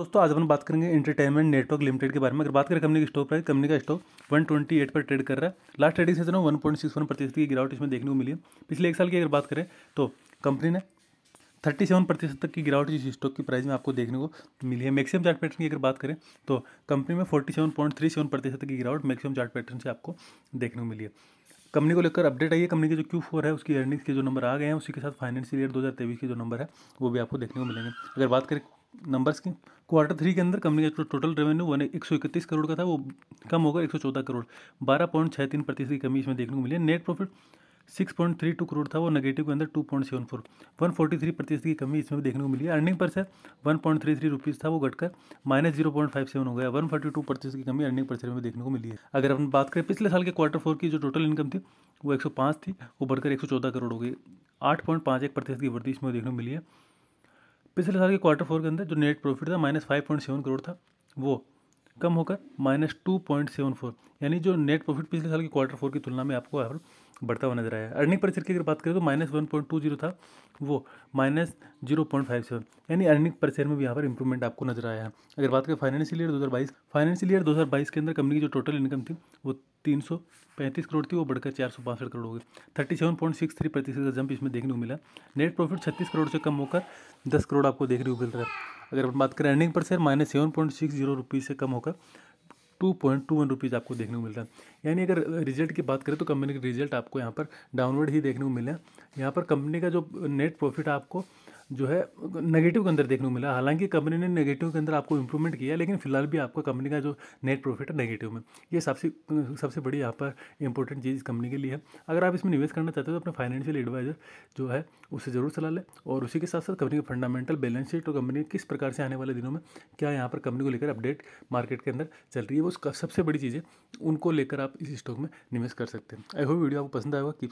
दोस्तों आज अपन बात करेंगे इंटरटेनमेंट नेटवर्क लिमिटेड के बारे में अगर बात करें कंपनी की स्टॉक प्राइस कंपनी का स्टॉक 128 पर ट्रेड कर रहा है लास्ट ट्रेडिंग सेशन में 1.61 प्रतिशत की गिरावट इसमें देखने को मिली है पिछले एक साल की अगर बात करें तो कंपनी ने 37 प्रतिशत तक की गिरावट इस स्टॉक की प्राइस में आपको देखने को मिली है मैक्सिमम चार्ट पैटर्न की अगर बात करें तो कंपनी में सेवन प्रतिशत की गिरावट मैक्सिमम चार्ट पैटर्न से आपको देखने को मिली है कंपनी को लेकर अपडेट आई है कंपनी के जो क्यू फोर है उसकी अर्निंग्स के जो नंबर आ गए हैं उसी के साथ फाइनेंशियल ईयर दो हज़ार तेईस के जो नंबर है वो भी आपको देखने को मिलेंगे अगर बात करें नंबर्स के क्वार्टर थ्री के अंदर कंपनी का टोटल रेवेन्यू वन एक सौ इकतीस करोड़ का था वो कम होगा एक सौ चौदह करोड़ बारह पॉइंट छः तीन प्रतिशत की कमी इसमें देखने को मिली है net profit six point three two crore था वो नेगेटिव के अंदर two point seven four one forty three प्रतिशत की कमी इसमें भी देखने को मिली है earning per share one point three three rupees था वो घटकर minus zero point five seven हो गया वन फोर्टी टू प्रतिशत की कमी अर्निंग पर शेयर में देखने को मिली है अगर अपन बात करें पिछले साल के क्वार्टर फोर की जो टोटल इनकम थी वो एक सौ पाँच थी वो बढ़कर एक सौ चौदह करोड़ हो गई आठ पॉइंट पाँच एक प्रतिशत की वृद्धि इसमें देखने को मिली है पिछले साल के क्वार्टर फोर के अंदर जो नेट प्रॉफिट था minus five point seven crore था वो कम होकर minus two point seven four यानी जो नेट प्रॉफिट पिछले साल के क्वार्टर फोर की तुलना में आपको यहाँ पर बढ़ता हुआ नजर आया अर्निंग पर शेयर की अगर बात करें तो minus one point two zero था वो minus zero point five seven यानी अर्निंग पर शेयर में भी यहाँ पर इंप्रूवमेंट आपको नजर आया है अगर बात करें फाइनेंशियल ईयर दो हज़ार बाईस फाइनेंशियल ईयर दो हज़ार बाईस के अंदर कंपनी की जो टोटल इनकम थी वो तीन सौ पैंतीस करोड़ थी वो बढ़कर चार सौ बासठ करोड़ हो गई thirty seven point six three प्रतिशत का जंप इसमें देखने को मिला नेट प्रॉफिट छत्तीस करोड़ से कम होकर दस करोड़ आपको देखने को मिल रहा है अगर बात करें earning per share minus seven point six zero rupees से कम होकर two point two one rupees आपको देखने को मिल रहा है यानी अगर रिजल्ट की बात करें तो कंपनी के रिजल्ट आपको यहाँ पर डाउनवर्ड ही देखने को मिले यहाँ पर कंपनी का जो नेट प्रॉफिट आपको जो है नेगेटिव के अंदर देखने को मिला हालांकि कंपनी ने नेगेटिव के अंदर आपको इंप्रूवमेंट किया लेकिन फिलहाल भी आपका कंपनी का जो नेट प्रॉफिट है नेगेटिव में ये सबसे सबसे बड़ी यहाँ पर इंपॉर्टेंट चीज़ कंपनी के लिए है अगर आप इसमें निवेश करना चाहते हो तो अपने फाइनेंशियल एडवाइजर जो है उसे ज़रूर सलाह लें और उसी के साथ साथ कंपनी का फंडामेंटल बैलेंस शीट और कंपनी किस प्रकार से आने वाले दिनों में क्या यहाँ पर कंपनी को लेकर अपडेट मार्केट के अंदर चल रही है वो सबसे बड़ी चीज़ें उनको लेकर आप इस स्टॉक में निवेश कर सकते हैं आई होप वीडियो आपको पसंद आएगा कीप